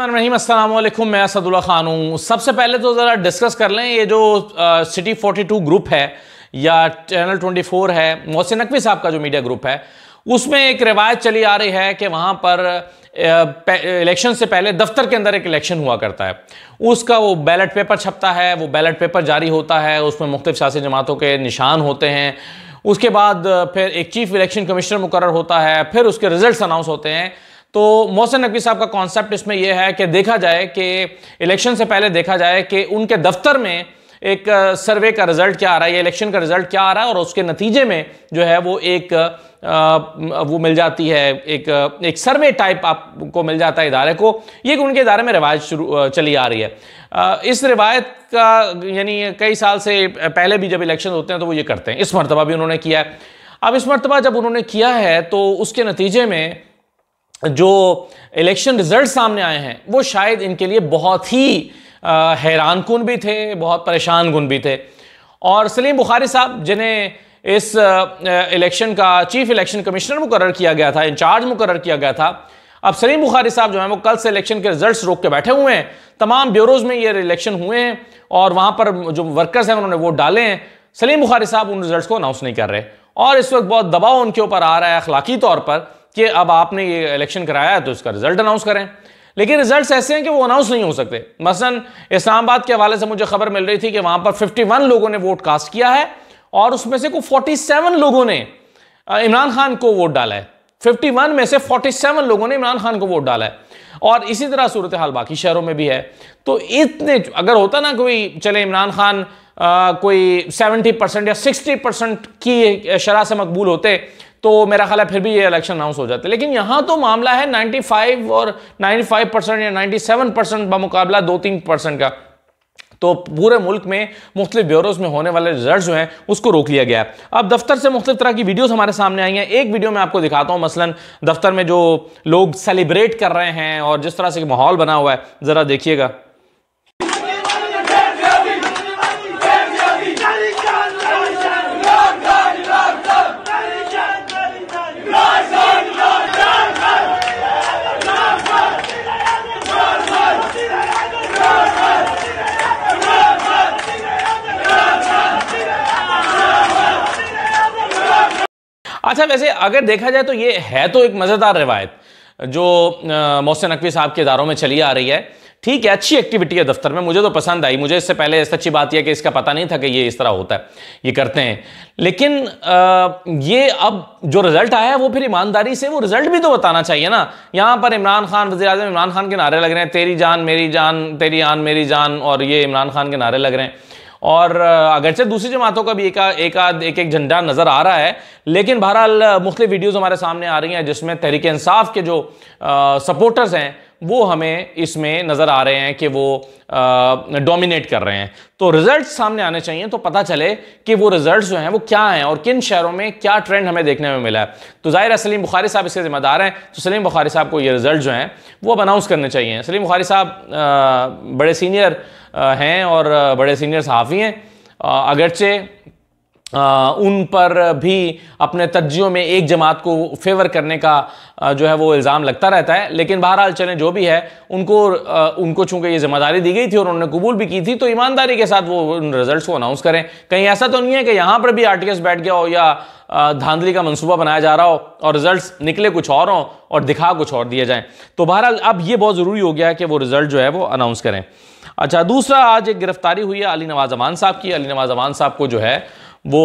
रहीम मैं असदुल्ला खान हूँ सबसे पहले तो ज़रा डिस्कस कर लें ये जो सिटी फोर्टी टू ग्रुप है या चैनल ट्वेंटी फोर है मोहसिन नकवी साहब का जो मीडिया ग्रुप है उसमें एक रिवायत चली आ रही है कि वहाँ पर इलेक्शन से पहले दफ्तर के अंदर एक इलेक्शन हुआ करता है उसका वो बैलेट पेपर छपता है वो बैलेट पेपर जारी होता है उसमें मुख्तफ सियासी जमातों के निशान होते हैं उसके बाद फिर एक चीफ इलेक्शन कमिश्नर मुकर होता है फिर उसके रिजल्ट अनाउंस होते हैं तो मोहसिन नकवी साहब का कॉन्सेप्ट इसमें यह है कि देखा जाए कि इलेक्शन से पहले देखा जाए कि उनके दफ्तर में एक सर्वे का रिजल्ट क्या आ रहा है या इलेक्शन का रिजल्ट क्या आ रहा है और उसके नतीजे में जो है वो एक आ, वो मिल जाती है एक एक सर्वे टाइप आपको मिल जाता है इदारे को ये उनके इदारे में रिवायत शुरू चली आ रही है आ, इस रिवायत का यानी कई साल से पहले भी जब इलेक्शन होते हैं तो वो ये करते हैं इस मरतबा भी उन्होंने किया है अब इस मरतबा जब उन्होंने किया है तो उसके नतीजे में जो इलेक्शन रिजल्ट सामने आए हैं वो शायद इनके लिए बहुत ही हैरान कन भी थे बहुत परेशान कन भी थे और सलीम बुखारी साहब जिन्हें इस इलेक्शन का चीफ इलेक्शन कमिश्नर मुकर किया गया था इंचार्ज मुकर किया गया था अब सलीम बुखारी साहब जो है वो कल से इलेक्शन के रिजल्ट्स रोक के बैठे हुए हैं तमाम ब्यूरोज़ में ये इलेक्शन हुए हैं और वहाँ पर जो वर्कर्स हैं उन्होंने वोट डाले हैं सलीम बुखारी साहब उन रिजल्ट को अनाउंस नहीं कर रहे और इस वक्त बहुत दबाव उनके ऊपर आ रहा है अखलाकी तौर पर कि अब आपने ये इलेक्शन कराया है तो इसका रिजल्ट अनाउंस करें लेकिन रिजल्ट ऐसे हैं कि वो अनाउंस नहीं हो सकते मसलन इस्लामाबाद के हवाले से मुझे खबर मिल रही थी कि वहां पर 51 लोगों ने वोट कास्ट किया है और उसमें से को 47 लोगों ने इमरान खान को वोट डाला है 51 में से 47 लोगों ने इमरान खान को वोट डाला है और इसी तरह सूरत हाल बाकी शहरों में भी है तो इतने अगर होता ना कोई चले इमरान खान आ, कोई सेवेंटी परसेंट या सिक्सटी परसेंट की शराह से मकबूल होते तो मेरा ख्याल है फिर भी ये इलेक्शन अनाउंस हो जाते लेकिन यहाँ तो मामला है 95 और 95 परसेंट या 97 परसेंट मुकाबला दो तीन परसेंट का तो पूरे मुल्क में मुख्तलिफ ब्यूरोज में होने वाले रिजल्ट जो हैं उसको रोक लिया गया है अब दफ्तर से मुख्तलिफ तरह की वीडियोस हमारे सामने आई हैं एक वीडियो मैं आपको दिखाता हूं मसलन दफ्तर में जो लोग सेलिब्रेट कर रहे हैं और जिस तरह से माहौल बना हुआ है ज़रा देखिएगा अच्छा वैसे अगर देखा जाए तो ये है तो एक मज़ेदार रिवायत जो मोहसिन नकवी साहब के इदारों में चली आ रही है ठीक है अच्छी एक्टिविटी है दफ्तर में मुझे तो पसंद आई मुझे इससे पहले सच्ची बात यह कि इसका पता नहीं था कि ये इस तरह होता है ये करते हैं लेकिन आ, ये अब जो रिजल्ट आया है वो फिर ईमानदारी से वो रिजल्ट भी तो बताना चाहिए ना यहाँ पर इमरान खान वजी इमरान खान के नारे लग रहे हैं तेरी जान मेरी जान तेरी आन मेरी जान और ये इमरान खान के नारे लग रहे हैं और अगरचे दूसरी जमातों का भी एक एक आध एक एक झंडा नज़र आ रहा है लेकिन बहरहाल मुख्तु वीडियोज़ हमारे सामने आ रही हैं जिसमें तहरीक इंसाफ के जो सपोर्टर्स हैं वो हमें इसमें नज़र आ रहे हैं कि वो डोमिनेट कर रहे हैं तो रिजल्ट सामने आने चाहिए तो पता चले कि वो रिजल्ट जो हैं वो क्या हैं और किन शहरों में क्या ट्रेंड हमें देखने में मिला है तो ज़ाहिर है सलीम बुखारी साहब इसके ज़िम्मेदार हैं तो सलीम बुखारी साहब को ये रिजल्ट जो हैं वो अब अनाउंस करने चाहिए सलीम बुखारी साहब बड़े सीनियर हैं और बड़े सीनियर सहाफ़ी हैं अगरचे आ, उन पर भी अपने तज्जियों में एक जमात को फेवर करने का जो है वो इल्ज़ाम लगता रहता है लेकिन बहरहाल चलें जो भी है उनको आ, उनको चूँकि ये ज़िम्मेदारी दी गई थी और उन्होंने कबूल भी की थी तो ईमानदारी के साथ वो उन रिज़ल्ट को अनाउंस करें कहीं ऐसा तो नहीं है कि यहाँ पर भी आर बैठ गया हो या धांधली का मंसूबा बनाया जा रहा हो और रिज़ल्ट निकले कुछ और हों और दिखा कुछ और दिए जाएँ तो बहरहाल अब ये बहुत ज़रूरी हो गया है कि वो रिज़ल्ट जो है वो अनाउंस करें अच्छा दूसरा आज एक गिरफ्तारी हुई है अली नवाज अमान साहब की अली नवाज अमान साहब को जो है वो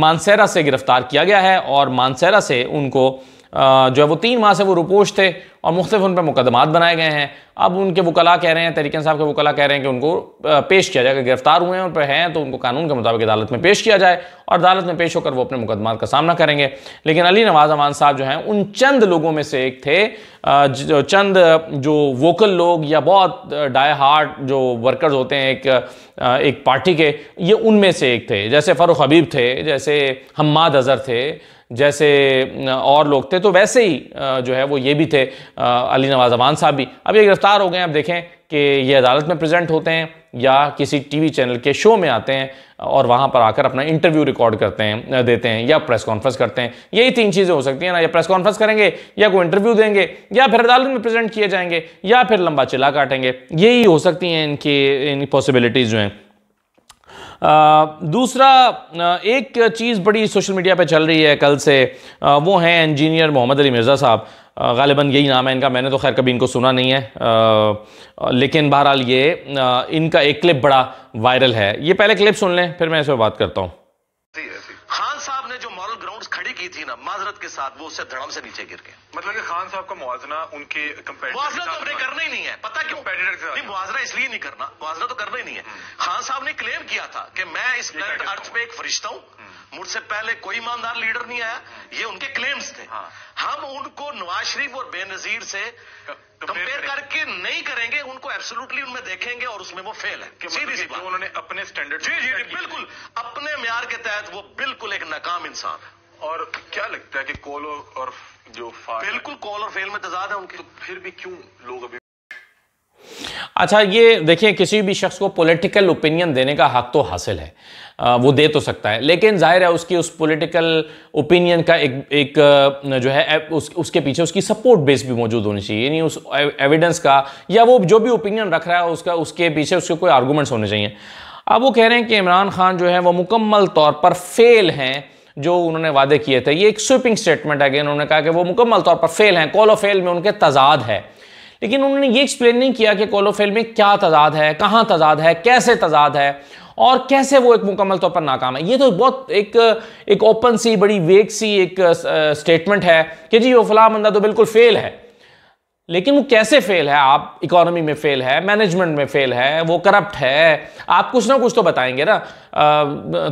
मानसेरा से गिरफ्तार किया गया है और मानसेरा से उनको जो है वो तीन माह से वो रुपोश थे और मुख्तफ उन पर मुकदमात बनाए गए हैं अब उनके वकला कह रहे हैं तरीकन साहब के वकला कह रहे हैं कि उनको पेश किया जाए अगर गिरफ्तार हुए हैं उन पर हैं तो उनको कानून के मुताबिक अदालत में पेश किया जाए और अदालत में पेश होकर वो अपने मुकदमा का सामना करेंगे लेकिन अली नवाज अमान साहब जो हैं उन चंद लोगों में से एक थे जो चंद जो वोकल लोग या बहुत डाई हार्ट जो वर्कर्स होते हैं एक एक पार्टी के ये उनमें से एक थे जैसे फ़ारूक हबीब थे जैसे हम्माद अज़हर थे जैसे और लोग थे तो वैसे ही जो है वो ये भी थे अली नवाज अवान साहब भी अब ये गिरफ्तार हो गए अब देखें कि ये अदालत में प्रेजेंट होते हैं या किसी टीवी चैनल के शो में आते हैं और वहाँ पर आकर अपना इंटरव्यू रिकॉर्ड करते हैं देते हैं या प्रेस कॉन्फ्रेंस करते हैं यही तीन चीज़ें हो सकती हैं ना या प्रेस कॉन्फ्रेंस करेंगे या कोई इंटरव्यू देंगे या फिर अदालत में प्रेजेंट किए जाएंगे या फिर लंबा चिल्ला काटेंगे यही हो सकती हैं इनकी इन पॉसिबिलिटीज़ जो हैं दूसरा एक चीज़ बड़ी सोशल मीडिया पे चल रही है कल से वो हैं इंजीनियर मोहम्मद अली मिर्ज़ा साहब गालिबा यही नाम है इनका मैंने तो खैर कभी इनको सुना नहीं है आ, लेकिन बहरहाल ये इनका एक क्लिप बड़ा वायरल है ये पहले क्लिप सुन लें फिर मैं इस पर बात करता हूँ के साथ वो उससे धड़म से नीचे गिर गए मतलब कि खान साहब का मुआजना उनके मुआजना तो अपने करना ही नहीं है पता क्यों नहीं मुआजना इसलिए नहीं करना मुआजना तो करना ही नहीं है हम्म। खान साहब ने क्लेम किया था कि मैं इस प्लेनेट अर्थ पे एक फरिश्ता हूं हम्म। मुझसे पहले कोई ईमानदार लीडर नहीं आया हम्म। ये उनके क्लेम्स थे हाँ। हम उनको नवाज शरीफ और बेनजीर से कंपेयर करके नहीं करेंगे उनको एब्सोल्युटली उनमें देखेंगे और उसमें वो फेल है सीधी मतलब सी उन्होंने अपने स्टैंडर्ड जी जी बिल्कुल अपने म्यार के तहत वो बिल्कुल एक नाकाम इंसान है और क्या लगता है कि कॉल और जो बिल्कुल कॉल और फेल में तजाद तो है उनके तो फिर भी क्यों लोग अभी अच्छा ये देखिए किसी भी शख्स को पॉलिटिकल ओपिनियन देने का हक तो हासिल है आ, वो दे तो सकता है लेकिन जाहिर है उसकी उस पॉलिटिकल ओपिनियन का एक एक जो है उस, उसके पीछे उसकी सपोर्ट बेस भी मौजूद होनी चाहिए यानी उस एविडेंस का या वो जो भी ओपिनियन रख रहा है उसका उसके पीछे उसके कोई आर्गूमेंट्स होने चाहिए अब वो कह रहे हैं कि इमरान खान जो है वह मुकम्मल तौर पर फेल हैं जो उन्होंने वादे किए थे ये एक स्वीपिंग स्टेटमेंट है अगेन उन्होंने कहा कि वो मुकम्मल तौर पर फेल हैं कॉलो फेल में उनके तजाद है लेकिन उन्होंने ये एक्सप्लेन नहीं किया कि कोलोफेल में क्या तजाद है कहाँ तजाद है कैसे तजाद है और कैसे वो एक मुकम्मल तौर पर नाकाम है ये तो बहुत एक एक ओपन सी बड़ी वेग सी एक स्टेटमेंट है कि जी वो फलाह बंदा तो बिल्कुल फेल है लेकिन वो कैसे फेल है आप इकोनॉमी में फेल है मैनेजमेंट में फेल है वो करप्ट है आप कुछ ना कुछ तो बताएंगे ना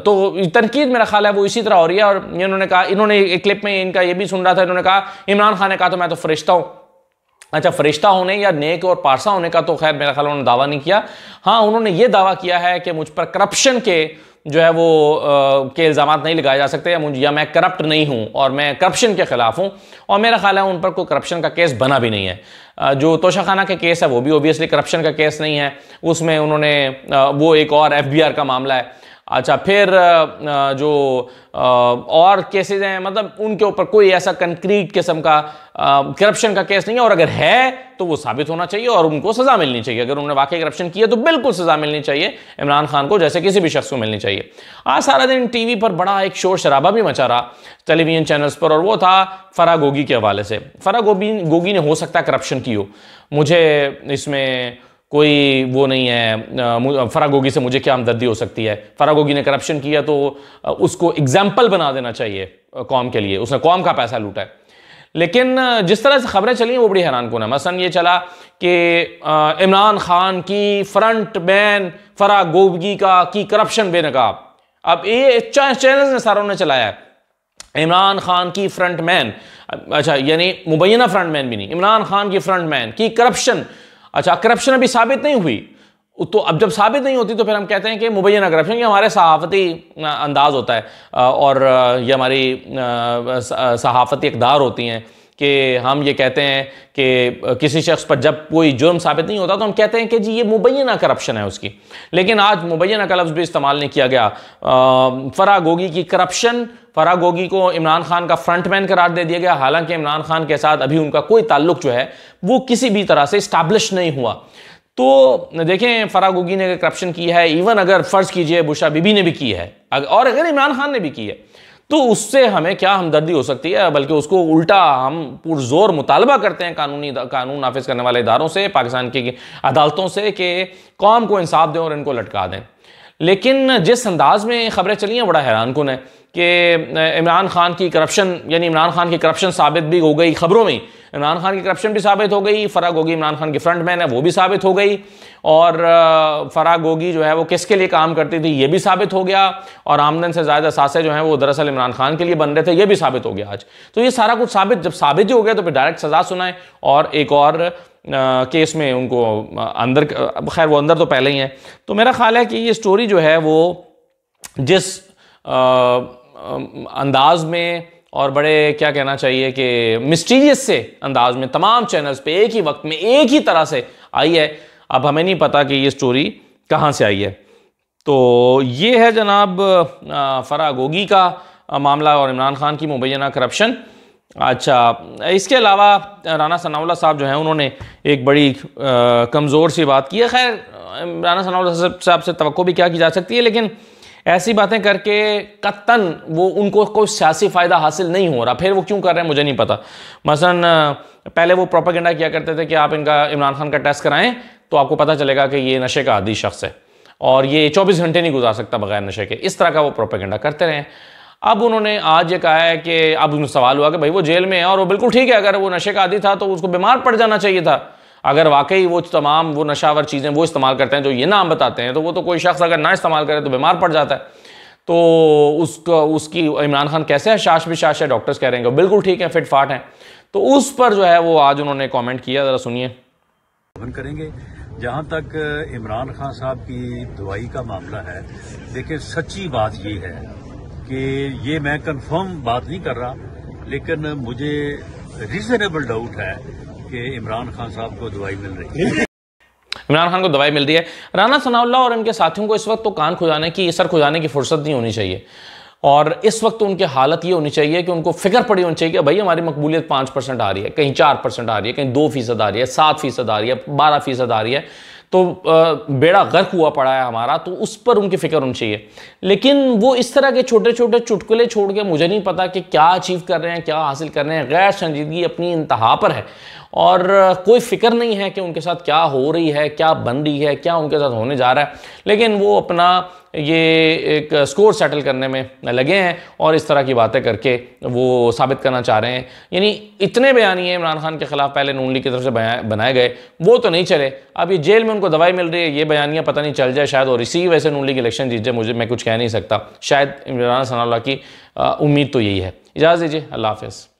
तो तनकीद मेरा ख्याल है वो इसी तरह हो रही है और इन्होंने कहा इन्होंने एक क्लिप में इनका ये भी सुन रहा था इन्होंने कहा इमरान खान ने कहा तो मैं तो फरिश्ता हूँ अच्छा फरिश्ता होने या नेक और पारसा होने का तो खैर मेरा ख्याल उन्होंने दावा नहीं किया हाँ उन्होंने ये दावा किया है कि मुझ पर करप्शन के जो है वो आ, के इल्ज़ाम नहीं लगाए जा सकते या मुझे या मैं करप्ट नहीं हूँ और मैं करप्शन के ख़िलाफ़ हूँ और मेरा ख्याल है उन पर कोई करप्शन का केस बना भी नहीं है आ, जो तोशाखाना के केस है वो भी ओबियसली करप्शन का केस नहीं है उसमें उन्होंने आ, वो एक और एफ का मामला है अच्छा फिर जो और केसेस हैं मतलब उनके ऊपर कोई ऐसा कंक्रीट किस्म का करप्शन का केस नहीं है और अगर है तो वो साबित होना चाहिए और उनको सज़ा मिलनी चाहिए अगर उन्होंने वाकई करप्शन किया तो बिल्कुल सज़ा मिलनी चाहिए इमरान खान को जैसे किसी भी शख्स को मिलनी चाहिए आज सारा दिन टीवी पर बड़ा एक शोर शराबा भी मचा रहा टेलीविजन चैनल्स पर और वो था फरा गोगी के हवाले से फरा गोगी गोगी ने हो सकता है करप्शन की हो मुझे इसमें कोई वो नहीं है फरा गोगी से मुझे क्या हमदर्दी हो सकती है फरा गोगी ने करप्शन किया तो उसको एग्जाम्पल बना देना चाहिए कौम के लिए उसने कौम का पैसा लूटा है लेकिन जिस तरह से खबरें चली वो बड़ी हैरान कौन है मसन ये चला कि इमरान खान की फ्रंट मैन फरा गोबगी का की करप्शन बेनकाब अब ये चैनल ने सारों ने चलाया इमरान खान की फ्रंट मैन अच्छा यानी मुबैना फ्रंट मैन भी नहीं इमरान खान की फ्रंट मैन की करप्शन अच्छा करप्शन अभी साबित नहीं हुई तो अब जब साबित नहीं होती तो फिर हम कहते हैं कि मुबैना करप्शन ये हमारे सहाफती अंदाज होता है और ये हमारी सहाफती इकदार होती हैं कि हम ये कहते हैं कि किसी शख्स पर जब कोई जुर्म साबित नहीं होता तो हम कहते हैं कि जी ये मुबैना करप्शन है उसकी लेकिन आज मुबैना का लफ्ज़ भी इस्तेमाल नहीं किया गया फरा गोगी की करप्शन फरा गोगी को इमरान खान का फ्रंटमैन करार दे दिया गया हालांकि इमरान खान के साथ अभी उनका कोई ताल्लुक जो है वो किसी भी तरह से इस्टाब्लिश नहीं हुआ तो देखें फरा गोगी ने अगर करप्शन की है इवन अगर फ़र्ज़ कीजिए बुशा बीबी ने भी की है और अगर इमरान खान ने भी की है तो उससे हमें क्या हमदर्दी हो सकती है बल्कि उसको उल्टा हम पुरजोर मुतालबा करते हैं कानूनी कानून नाफिज करने वाले इदारों से पाकिस्तान की अदालतों से कि कौम को इंसाफ दें और इनको लटका दें लेकिन जिस अंदाज में खबरें चली हैं बड़ा हैरान कन है कि इमरान खान की करप्शन यानी इमरान खान की करप्शन साबित भी हो गई खबरों में इमरान खान की करप्शन भी साबित हो गई फ़राग होगी इमरान खान की फ्रंट मैन है वो भी साबित हो गई और फ़राग होगी जो है वो किसके लिए काम करती थी ये भी साबित हो गया और आमदन से ज़्यादा सासे जो हैं वो दरअसल इमरान खान के लिए बन रहे थे ये भी साबित हो गया आज तो ये सारा कुछ साबित जब साबित ही हो गया तो फिर डायरेक्ट सजा सुनाए और एक और केस में उनको अंदर खैर वो अंदर तो पहले ही हैं तो मेरा ख्याल है कि ये स्टोरी जो है वो जिस अंदाज में और बड़े क्या कहना चाहिए कि मिस्टीरियस से अंदाज में तमाम चैनल्स पे एक ही वक्त में एक ही तरह से आई है अब हमें नहीं पता कि ये स्टोरी कहाँ से आई है तो ये है जनाब फरा गोगी का मामला और इमरान खान की मुबैना करप्शन अच्छा इसके अलावा राना सनावला साहब जो हैं उन्होंने एक बड़ी कमज़ोर सी बात की है खैर राना सनावला साहब से तो भी क्या की जा सकती है लेकिन ऐसी बातें करके कत्तन वो उनको कोई सियासी फ़ायदा हासिल नहीं हो रहा फिर वो क्यों कर रहे हैं मुझे नहीं पता मसलन पहले वो प्रोपागेंडा किया करते थे कि आप इनका इमरान खान का टेस्ट कराएं तो आपको पता चलेगा कि ये नशे का आदि शख्स है और ये 24 घंटे नहीं गुजार सकता बगैर नशे के इस तरह का वो प्रोपागेंडा करते रहें अब उन्होंने आज ये कहा है कि अब उनसे सवाल हुआ कि भाई वो जेल में है और वो बिल्कुल ठीक है अगर वो नशे का आदि था तो उसको बीमार पड़ जाना चाहिए था अगर वाकई वो तमाम वो नशावर चीज़ें वो इस्तेमाल करते हैं जो ये नाम बताते हैं तो वो तो कोई शख्स अगर ना इस्तेमाल करे तो बीमार पड़ जाता है तो उसका उसकी इमरान खान कैसे है शाश भी शाश है डॉक्टर्स कह रहे हैं बिल्कुल ठीक है फिट फाट है तो उस पर जो है वो आज उन्होंने कमेंट किया ज़रा सुनिए करेंगे जहाँ तक इमरान खान साहब की दवाई का मामला है देखिए सच्ची बात ये है कि ये मैं कंफर्म बात नहीं कर रहा लेकिन मुझे रीजनेबल डाउट है कि इमरान खान साहब को दवाई मिल रही है इमरान खान को दवाई मिल रही है राना सनाउल्ला और इनके साथियों को इस वक्त तो कान खुजाने की सर खुजाने की फुर्सत नहीं होनी चाहिए और इस वक्त तो उनकी हालत ये होनी चाहिए कि उनको फिक्र पड़ी होनी चाहिए कि भाई हमारी मकबूलियत पाँच परसेंट आ रही है कहीं चार परसेंट आ रही है कहीं दो फीसद आ रही है सात फीसद आ रही है बारह फीसद आ रही है तो बेड़ा गर्क हुआ पड़ा है हमारा तो उस पर उनकी फिक्र होनी चाहिए लेकिन वो इस तरह के छोटे छोटे चुटकुले छोड़ के मुझे नहीं पता कि क्या अचीव कर रहे हैं क्या हासिल कर रहे हैं गैर संजीदगी अपनी इंतहा पर है और कोई फिक्र नहीं है कि उनके साथ क्या हो रही है क्या बन रही है क्या उनके साथ होने जा रहा है लेकिन वो अपना ये एक स्कोर सेटल करने में लगे हैं और इस तरह की बातें करके वो साबित करना चाह रहे हैं यानी इतने बयानिए इमरान खान के ख़िलाफ़ पहले नून लीग की तरफ से बनाए गए वो तो नहीं चले अब ये जेल में उनको दवाई मिल रही है ये बयानियाँ पता नहीं चल जाए शायद और इसी वजह से नून लीग इलेक्शन जीत जाए मुझे मैं कुछ कह नहीं सकता शायद इमरान सनाउल्ला की उम्मीद तो यही है इजाज़ दीजिए अल्लाह हाफिज़